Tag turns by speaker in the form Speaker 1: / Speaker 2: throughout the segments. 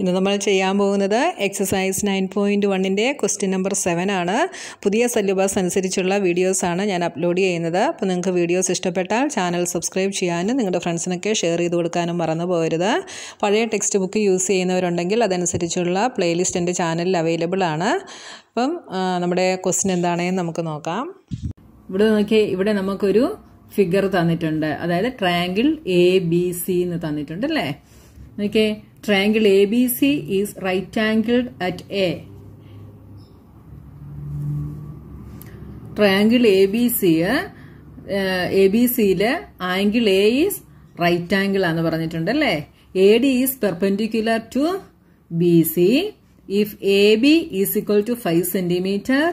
Speaker 1: ഇന്ന് നമ്മൾ ചെയ്യാൻ പോകുന്നത് എക്സസൈസ് നയൻ പോയിൻ്റ് വണ്ണിൻ്റെ ക്വസ്റ്റ്യൻ നമ്പർ സെവൻ ആണ് പുതിയ സിലബസ് അനുസരിച്ചുള്ള വീഡിയോസാണ് ഞാൻ അപ്ലോഡ് ചെയ്യുന്നത് അപ്പോൾ നിങ്ങൾക്ക് വീഡിയോസ് ഇഷ്ടപ്പെട്ടാൽ ചാനൽ സബ്സ്ക്രൈബ് ചെയ്യാനും നിങ്ങളുടെ ഫ്രണ്ട്സിനൊക്കെ ഷെയർ ചെയ്ത് കൊടുക്കാനും മറന്നു പോകരുത് പഴയ ടെക്സ്റ്റ് ബുക്ക് യൂസ് ചെയ്യുന്നവരുണ്ടെങ്കിൽ അതനുസരിച്ചുള്ള പ്ലേലിസ്റ്റ് എൻ്റെ ചാനലിൽ അവൈലബിൾ ആണ് അപ്പം നമ്മുടെ ക്വസ്റ്റ്യൻ എന്താണെന്ന് നമുക്ക് നോക്കാം ഇവിടെ നോക്കിയാൽ ഇവിടെ നമുക്കൊരു ഫിഗർ തന്നിട്ടുണ്ട് അതായത് ട്രയാങ്കിൾ എ ബി സി എന്ന് തന്നിട്ടുണ്ട് അല്ലേ നോക്കേ triangle A B C is right angled at A triangle A B C A B സിയില് angle A is right angle ആണെന്ന് പറഞ്ഞിട്ടുണ്ട് അല്ലേ A D is perpendicular to B C if A B is equal to five centimetre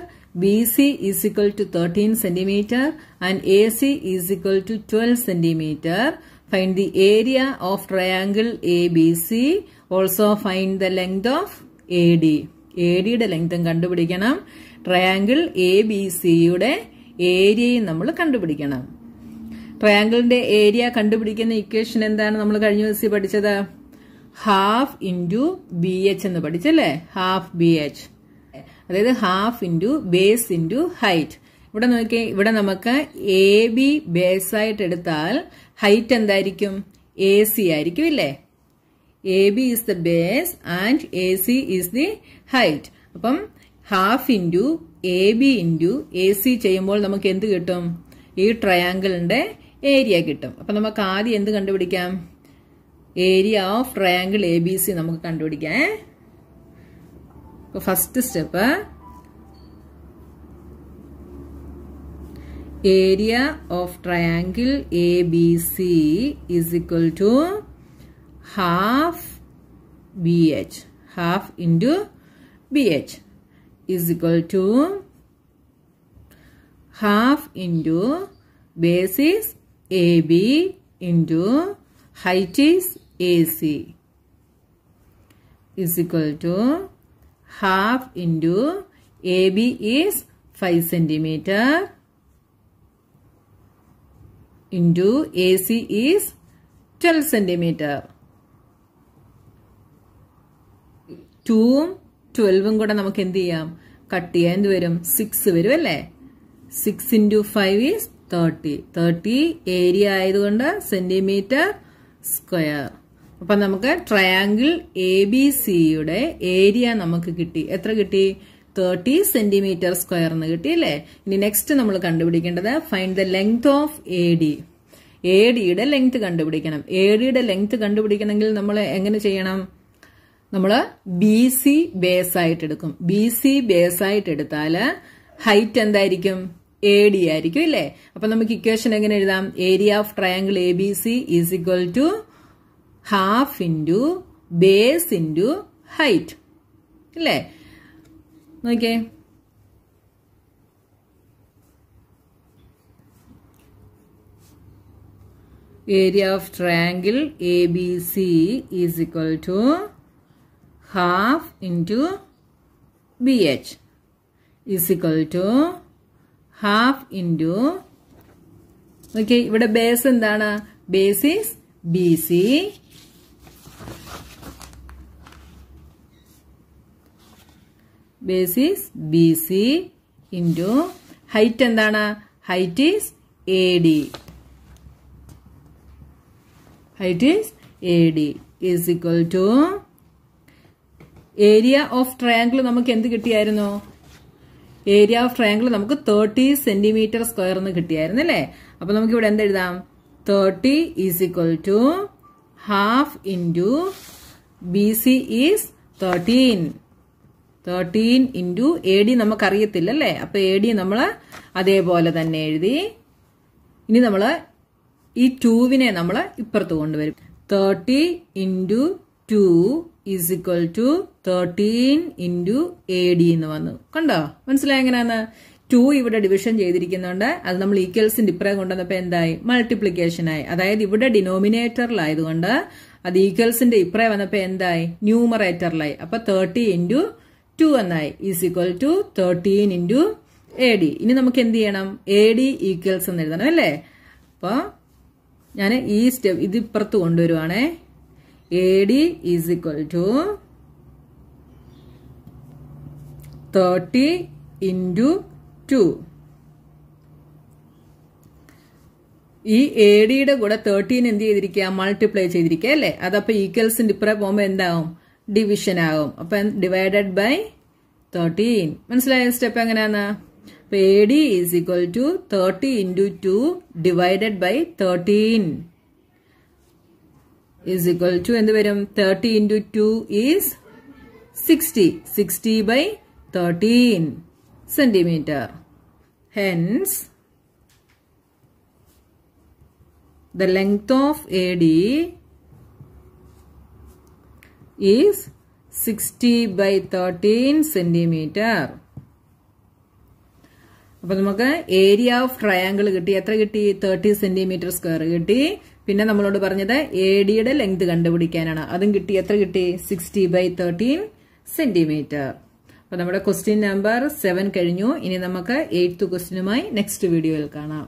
Speaker 1: BC is equal to 13 centimeter and AC is equal to 12 centimeter. Find the area of triangle ABC. Also find the length of AD. ADയുടെ ലെങ്തും കണ്ടുപിടിക്കണം triangle A B സിയുടെ ഏരിയയും നമ്മൾ കണ്ടുപിടിക്കണം ട്രയാങ്കിളിന്റെ area കണ്ടുപിടിക്കുന്ന equation എന്താണ് നമ്മൾ കഴിഞ്ഞ ദിവസം പഠിച്ചത് ഹാഫ് ഇൻറ്റു ബി എച്ച് എന്ന് പഠിച്ചല്ലേ ഹാഫ് ബി എച്ച് അതായത് half into base into height ഇവിടെ നോക്കി ഇവിടെ നമുക്ക് എ ബി ബേസ് ആയിട്ട് എടുത്താൽ ഹൈറ്റ് എന്തായിരിക്കും എ സി ആയിരിക്കും ഇല്ലേ A B is the base and A C is the height അപ്പം half into A B into A C ചെയ്യുമ്പോൾ നമുക്ക് എന്ത് കിട്ടും ഈ ട്രയാങ്കിളിന്റെ ഏരിയ കിട്ടും അപ്പൊ നമുക്ക് ആദ്യം എന്ത് കണ്ടുപിടിക്കാം area of triangle A B C നമുക്ക് കണ്ടുപിടിക്കാം first step uh, area of triangle ABC is equal to half BH half into BH is equal to half into base is AB into height is AC is equal to half into AB is 5 centimeter into AC is 12 centimeter. 2 12 ഉം കൂടെ നമുക്ക് എന്ത് ചെയ്യാം cut ചെയ്യാൻ എന്ത് വരും six വരും അല്ലേ six into five is thirty thirty area ആയതുകൊണ്ട് സെന്റിമീറ്റർ സ്ക്വയർ അപ്പൊ നമുക്ക് ട്രയാങ്കിൾ എ ബി സിയുടെ ഏരിയ നമുക്ക് കിട്ടി എത്ര കിട്ടി തേർട്ടി സെന്റിമീറ്റർ സ്ക്വയർ എന്ന് കിട്ടി അല്ലേ ഇനി നെക്സ്റ്റ് നമ്മൾ കണ്ടുപിടിക്കേണ്ടത് find the length of A D A ഡിയുടെ ലെങ്ത് കണ്ടുപിടിക്കണം എ ഡിയുടെ ലെങ്ത് കണ്ടുപിടിക്കണമെങ്കിൽ നമ്മൾ എങ്ങനെ ചെയ്യണം നമ്മൾ ബി സി ബേസ് ആയിട്ട് എടുക്കും ബി സി ബേസ് ആയിട്ട് എടുത്താൽ ഹൈറ്റ് എന്തായിരിക്കും എ ഡി ആയിരിക്കും ഇല്ലേ അപ്പൊ നമുക്ക് ഇക്വേഷൻ എങ്ങനെ എഴുതാം area of triangle A B C is equal to half into base into height അല്ലേ നോക്കിയേ area of triangle A B C is equal to half into B H is equal to half into okay ഇവിടെ base എന്താണ് base is B C base is B C into height എന്താണ് height is A D height is A D is equal to area of triangle നമുക്ക് എന്ത് കിട്ടിയായിരുന്നു area of triangle നമുക്ക് thirty centimetre square എന്ന് കിട്ടിയായിരുന്നു അല്ലേ അപ്പൊ നമുക്ക് ഇവിടെ എന്തെഴുതാം thirty is equal to half into B C is thirteen thirteen into A D നമുക്കറിയത്തില്ല അല്ലേ അപ്പോൾ എ ഡി നമ്മൾ അതേപോലെ തന്നെ എഴുതി ഇനി നമ്മൾ ഈ ടൂവിനെ നമ്മൾ ഇപ്പുറത്ത് കൊണ്ടുവരും thirty into two is equal to thirteen into A D എന്ന് വന്നു കണ്ടോ മനസ്സിലായി എങ്ങനെയാന്ന് ടു ഇവിടെ ഡിവിഷൻ ചെയ്തിരിക്കുന്നുണ്ട് അത് നമ്മൾ ഈക്വൽസിന്റെ ഇപ്പുറം കൊണ്ടുവന്നപ്പോൾ എന്തായി മൾട്ടിപ്ലിക്കേഷൻ ആയി അതായത് ഇവിടെ ഡിനോമിനേറ്ററിലായതുകൊണ്ട് അത് ഈക്വൽസിന്റെ ഇപ്പുറം വന്നപ്പോൾ എന്തായി ന്യൂമറേറ്ററിലായി അപ്പൊ തേർട്ടി ഇൻറ്റു ടു എന്നായി is equal to thirteen into A D ഇനി നമുക്ക് എന്ത് ചെയ്യണം എ ഡി ഈക്വൽസ് എന്ന് എഴുതണം അല്ലേ അപ്പോൾ ഞാൻ ഈ സ്റ്റെപ്പ് ഇതിപ്പുറത്ത് കൊണ്ടുവരുവാണേ A D is equal to thirty into two ഈ എ ഡിയുടെ കൂടെ തേർട്ടീൻ എന്ത് ചെയ്തിരിക്കുക മൾട്ടിപ്ലൈ ചെയ്തിരിക്കുക അല്ലേ അതപ്പോൾ ഈക്വൽസിൻ്റെ ഇപ്പുറം പോകുമ്പോൾ എന്താവും ഡിവിഷൻ ആകും അപ്പൊ ഡിവൈഡഡ് ബൈ തേർട്ടീൻ മനസ്സിലായ സ്റ്റെപ്പ് എങ്ങനെയാന്ന് അപ്പൊ A D is equal to thirty into two divided by thirteen is equal to എന്ത് വരും thirty into two is sixty sixty by thirteen centimetre hence the length of A D is 60 by 13 centimeter. അപ്പോൾ നമുക്ക് area of triangle കിട്ടി എത്ര കിട്ടി thirty centimetre square കിട്ടി പിന്നെ നമ്മളോട് പറഞ്ഞത് എ ഡിയുടെ ലെങ്ത് കണ്ടുപിടിക്കാനാണ് അതും കിട്ടി എത്ര കിട്ടി സിക്സ്റ്റി ബൈ തേർട്ടീൻ സെന്റിമീറ്റർ അപ്പോൾ നമ്മുടെ ക്വസ്റ്റ്യൻ നമ്പർ സെവൻ കഴിഞ്ഞു ഇനി നമുക്ക് എയ്ത്ത് ക്വസ്റ്റ്യനുമായി നെക്സ്റ്റ് വീഡിയോയിൽ കാണാം